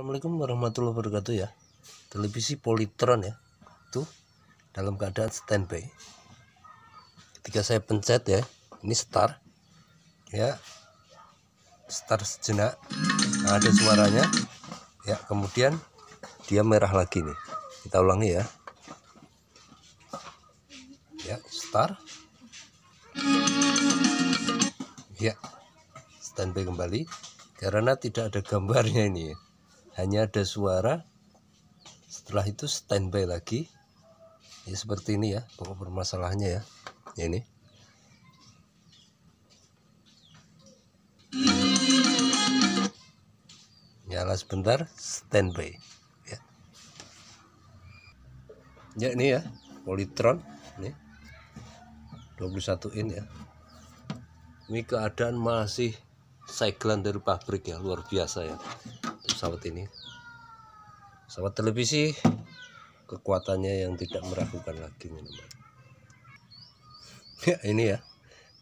Assalamualaikum warahmatullahi wabarakatuh ya Televisi Politron ya Tuh dalam keadaan standby Ketika saya pencet ya Ini start Ya Start sejenak nah, Ada suaranya Ya kemudian dia merah lagi nih Kita ulangi ya Ya start Ya standby kembali karena tidak ada gambarnya ini ya hanya ada suara setelah itu standby lagi ya seperti ini ya pokok permasalahannya ya, ya ini nyala sebentar standby ya ya ini ya Polytron ini 21 in ya ini keadaan masih seglan dari pabrik ya luar biasa ya pesawat ini pesawat televisi kekuatannya yang tidak meragukan lagi teman ya ini ya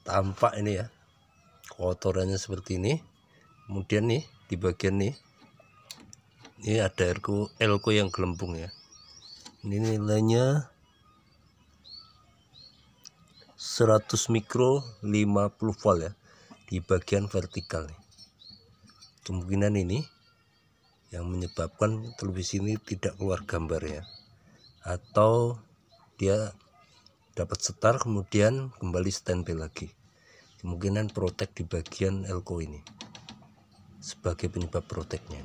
tampak ini ya kotorannya seperti ini kemudian nih di bagian nih ini ada elko elko yang gelembung ya ini nilainya 100 mikro 50 volt ya di bagian vertikal nih kemungkinan ini yang menyebabkan televisi ini tidak keluar gambar ya atau dia dapat setar kemudian kembali standby lagi kemungkinan protek di bagian elko ini sebagai penyebab proteknya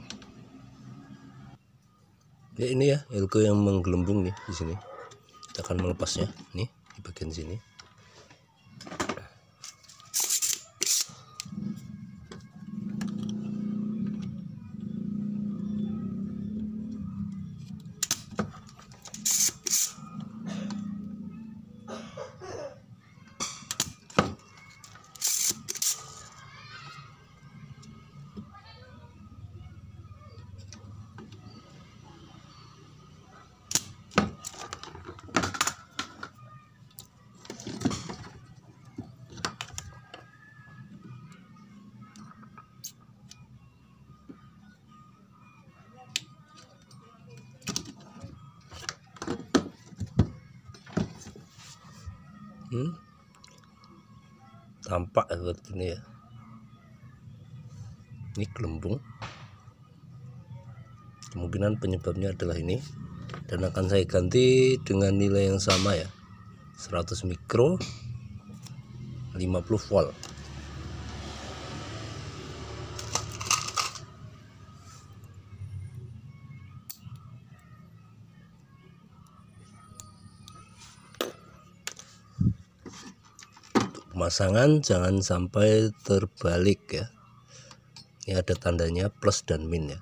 ya ini ya elko yang menggelembung nih di sini kita akan melepasnya nih di bagian sini hmm? tampak seperti ini ya ini gelembung kemungkinan penyebabnya adalah ini dan akan saya ganti dengan nilai yang sama ya 100 mikro 50 volt pemasangan jangan sampai terbalik ya ini ada tandanya plus dan min ya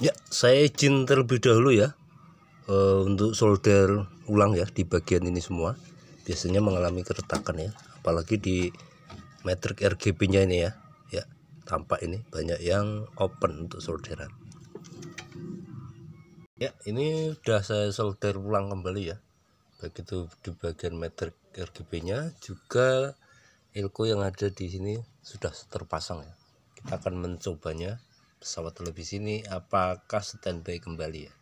Ya, saya izin terlebih dahulu ya e, untuk solder ulang ya di bagian ini semua. Biasanya mengalami keretakan ya, apalagi di metrik RGB-nya ini ya. Ya, tampak ini banyak yang open untuk solderan. Ya, ini sudah saya solder ulang kembali ya. Begitu di bagian metrik RGB-nya juga ilko yang ada di sini sudah terpasang ya. Kita akan mencobanya pesawat televisi ini apakah standby kembali ya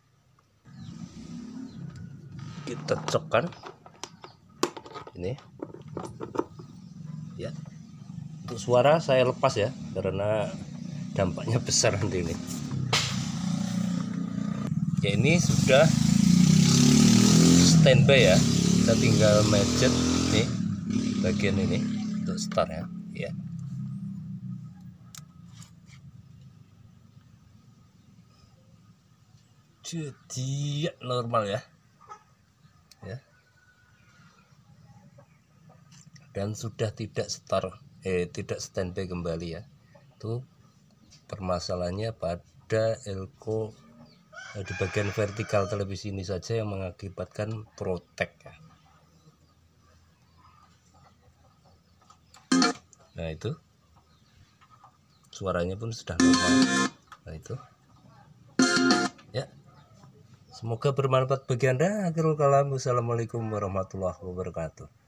kita cek kan ini ya untuk suara saya lepas ya karena dampaknya besar nanti ini ya ini sudah standby ya kita tinggal mejet nih bagian ini untuk start ya ya jadi normal ya ya dan sudah tidak star, eh tidak standby kembali ya itu permasalahannya pada elko eh, di bagian vertikal televisi ini saja yang mengakibatkan protek ya. nah itu suaranya pun sudah normal nah itu ya Semoga bermanfaat bagi Anda. Akhirul kalam. Wassalamualaikum warahmatullahi wabarakatuh.